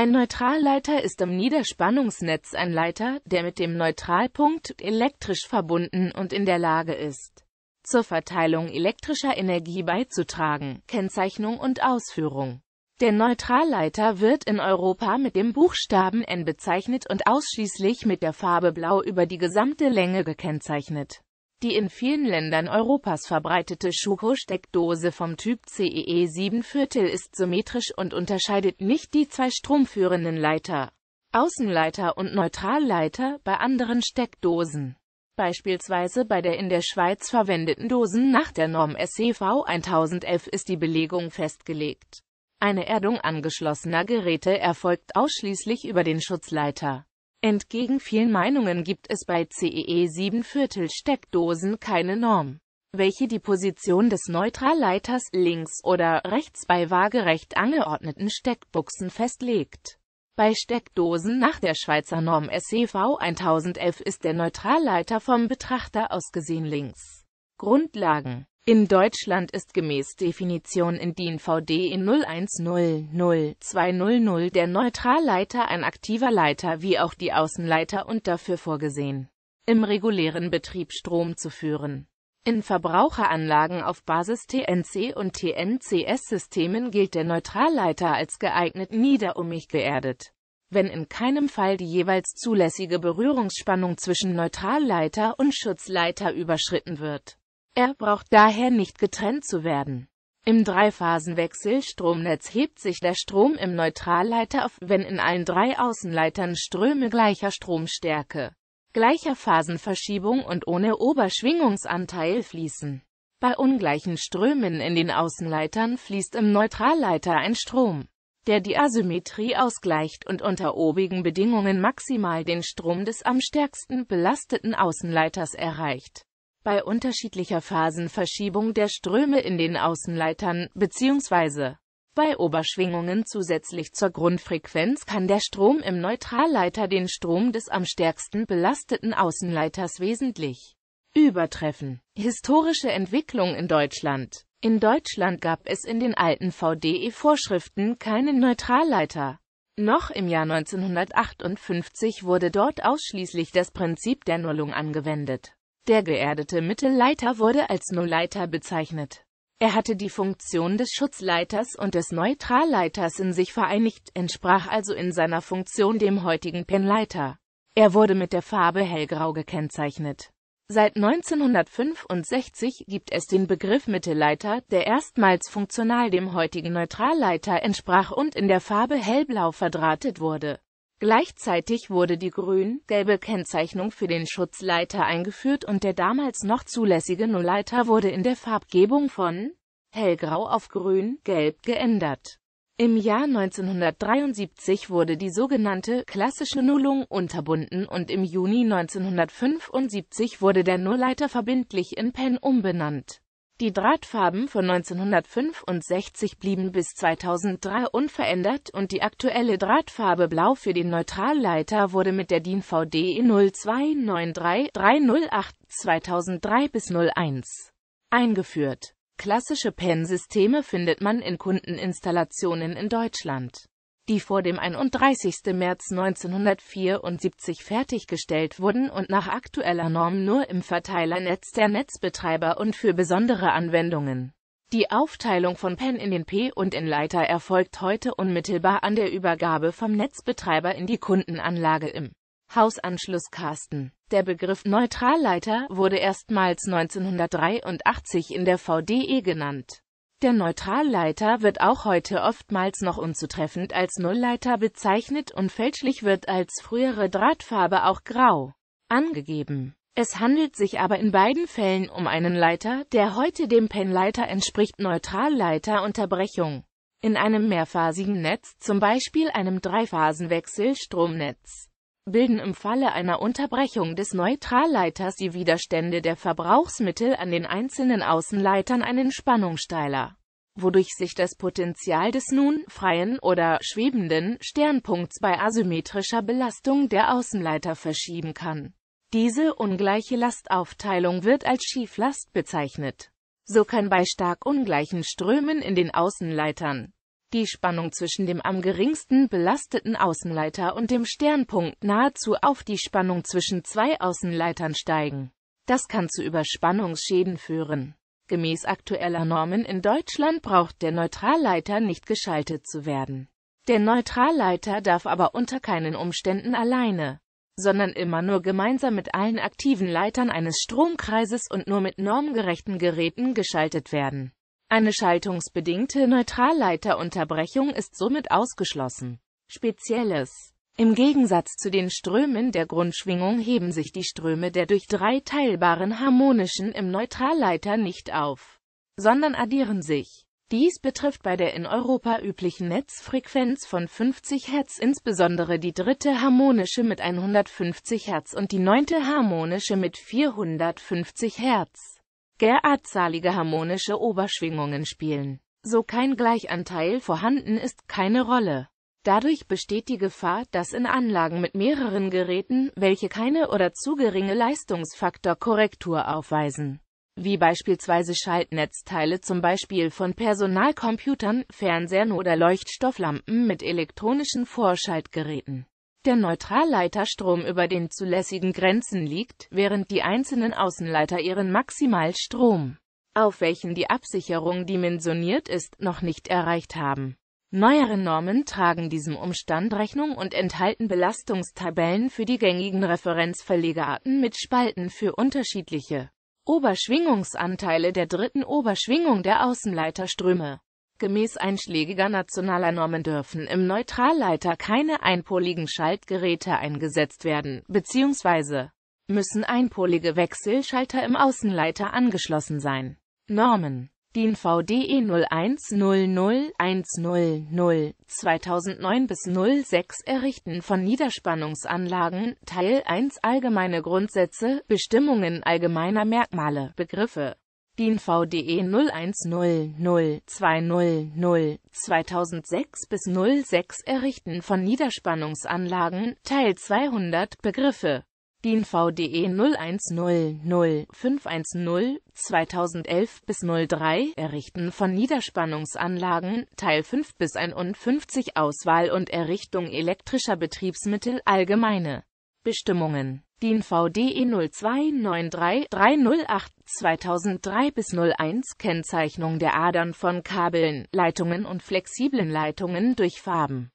Ein Neutralleiter ist im Niederspannungsnetz ein Leiter, der mit dem Neutralpunkt elektrisch verbunden und in der Lage ist, zur Verteilung elektrischer Energie beizutragen. Kennzeichnung und Ausführung Der Neutralleiter wird in Europa mit dem Buchstaben N bezeichnet und ausschließlich mit der Farbe Blau über die gesamte Länge gekennzeichnet. Die in vielen Ländern Europas verbreitete Schuko-Steckdose vom Typ CEE 7 e Viertel ist symmetrisch und unterscheidet nicht die zwei stromführenden Leiter, Außenleiter und Neutralleiter bei anderen Steckdosen. Beispielsweise bei der in der Schweiz verwendeten Dosen nach der Norm SCV e 1011 ist die Belegung festgelegt. Eine Erdung angeschlossener Geräte erfolgt ausschließlich über den Schutzleiter Entgegen vielen Meinungen gibt es bei CEE 7 e Viertel Steckdosen keine Norm, welche die Position des Neutralleiters links oder rechts bei waagerecht angeordneten Steckbuchsen festlegt. Bei Steckdosen nach der Schweizer Norm e SEV 1011 ist der Neutralleiter vom Betrachter aus gesehen links. Grundlagen in Deutschland ist gemäß Definition in DIN VD in 01000200 der Neutralleiter ein aktiver Leiter wie auch die Außenleiter und dafür vorgesehen, im regulären Betrieb Strom zu führen. In Verbraucheranlagen auf Basis TNC und TNCS-Systemen gilt der Neutralleiter als geeignet niederummig geerdet wenn in keinem Fall die jeweils zulässige Berührungsspannung zwischen Neutralleiter und Schutzleiter überschritten wird. Er braucht daher nicht getrennt zu werden. Im Dreiphasenwechselstromnetz hebt sich der Strom im Neutralleiter auf, wenn in allen drei Außenleitern Ströme gleicher Stromstärke, gleicher Phasenverschiebung und ohne Oberschwingungsanteil fließen. Bei ungleichen Strömen in den Außenleitern fließt im Neutralleiter ein Strom, der die Asymmetrie ausgleicht und unter obigen Bedingungen maximal den Strom des am stärksten belasteten Außenleiters erreicht bei unterschiedlicher Phasenverschiebung der Ströme in den Außenleitern bzw. bei Oberschwingungen zusätzlich zur Grundfrequenz kann der Strom im Neutralleiter den Strom des am stärksten belasteten Außenleiters wesentlich übertreffen. Historische Entwicklung in Deutschland In Deutschland gab es in den alten VDE-Vorschriften keinen Neutralleiter. Noch im Jahr 1958 wurde dort ausschließlich das Prinzip der Nullung angewendet. Der geerdete Mittelleiter wurde als Nullleiter bezeichnet. Er hatte die Funktion des Schutzleiters und des Neutralleiters in sich vereinigt, entsprach also in seiner Funktion dem heutigen Pinleiter. Er wurde mit der Farbe hellgrau gekennzeichnet. Seit 1965 gibt es den Begriff Mittelleiter, der erstmals funktional dem heutigen Neutralleiter entsprach und in der Farbe hellblau verdrahtet wurde Gleichzeitig wurde die grün-gelbe Kennzeichnung für den Schutzleiter eingeführt und der damals noch zulässige Nullleiter wurde in der Farbgebung von hellgrau auf grün-gelb geändert. Im Jahr 1973 wurde die sogenannte klassische Nullung unterbunden und im Juni 1975 wurde der Nullleiter verbindlich in PEN umbenannt. Die Drahtfarben von 1965 blieben bis 2003 unverändert und die aktuelle Drahtfarbe Blau für den Neutralleiter wurde mit der DIN VD 0293308 2003 bis 01 eingeführt. Klassische PEN-Systeme findet man in Kundeninstallationen in Deutschland die vor dem 31. März 1974 fertiggestellt wurden und nach aktueller Norm nur im Verteilernetz der Netzbetreiber und für besondere Anwendungen. Die Aufteilung von PEN in den P- und in Leiter erfolgt heute unmittelbar an der Übergabe vom Netzbetreiber in die Kundenanlage im Hausanschlusskasten. Der Begriff Neutralleiter wurde erstmals 1983 in der VDE genannt. Der Neutralleiter wird auch heute oftmals noch unzutreffend als Nullleiter bezeichnet und fälschlich wird als frühere Drahtfarbe auch grau angegeben. Es handelt sich aber in beiden Fällen um einen Leiter, der heute dem Penleiter entspricht Neutralleiterunterbrechung. In einem mehrphasigen Netz, zum Beispiel einem Dreiphasenwechselstromnetz, bilden im Falle einer Unterbrechung des Neutralleiters die Widerstände der Verbrauchsmittel an den einzelnen Außenleitern einen Spannungssteiler wodurch sich das Potential des nun freien oder schwebenden Sternpunkts bei asymmetrischer Belastung der Außenleiter verschieben kann. Diese ungleiche Lastaufteilung wird als Schieflast bezeichnet. So kann bei stark ungleichen Strömen in den Außenleitern die Spannung zwischen dem am geringsten belasteten Außenleiter und dem Sternpunkt nahezu auf die Spannung zwischen zwei Außenleitern steigen. Das kann zu Überspannungsschäden führen. Gemäß aktueller Normen in Deutschland braucht der Neutralleiter nicht geschaltet zu werden. Der Neutralleiter darf aber unter keinen Umständen alleine, sondern immer nur gemeinsam mit allen aktiven Leitern eines Stromkreises und nur mit normgerechten Geräten geschaltet werden. Eine schaltungsbedingte Neutralleiterunterbrechung ist somit ausgeschlossen. Spezielles im Gegensatz zu den Strömen der Grundschwingung heben sich die Ströme der durch drei teilbaren harmonischen im Neutralleiter nicht auf, sondern addieren sich. Dies betrifft bei der in Europa üblichen Netzfrequenz von 50 Hertz insbesondere die dritte harmonische mit 150 Hertz und die neunte harmonische mit 450 Hertz. Gerardzahlige harmonische Oberschwingungen spielen, so kein Gleichanteil vorhanden ist, keine Rolle. Dadurch besteht die Gefahr, dass in Anlagen mit mehreren Geräten, welche keine oder zu geringe Leistungsfaktorkorrektur aufweisen, wie beispielsweise Schaltnetzteile zum Beispiel von Personalcomputern, Fernsehern oder Leuchtstofflampen mit elektronischen Vorschaltgeräten. Der Neutralleiterstrom über den zulässigen Grenzen liegt, während die einzelnen Außenleiter ihren Maximalstrom, auf welchen die Absicherung dimensioniert ist, noch nicht erreicht haben. Neuere Normen tragen diesem Umstand Rechnung und enthalten Belastungstabellen für die gängigen Referenzverlegearten mit Spalten für unterschiedliche Oberschwingungsanteile der dritten Oberschwingung der Außenleiterströme. Gemäß einschlägiger nationaler Normen dürfen im Neutralleiter keine einpoligen Schaltgeräte eingesetzt werden, bzw. müssen einpolige Wechselschalter im Außenleiter angeschlossen sein. Normen DIN VDE 0100100 2009 bis 06 Errichten von Niederspannungsanlagen Teil 1 Allgemeine Grundsätze Bestimmungen allgemeiner Merkmale Begriffe DIN VDE 0100200 2006 bis 06 Errichten von Niederspannungsanlagen Teil 200 Begriffe DIN VDE 0100 510 2011 bis 03 Errichten von Niederspannungsanlagen Teil 5 bis 51 Auswahl und Errichtung elektrischer Betriebsmittel Allgemeine Bestimmungen DIN VDE 0293 308 2003 bis 01 Kennzeichnung der Adern von Kabeln, Leitungen und flexiblen Leitungen durch Farben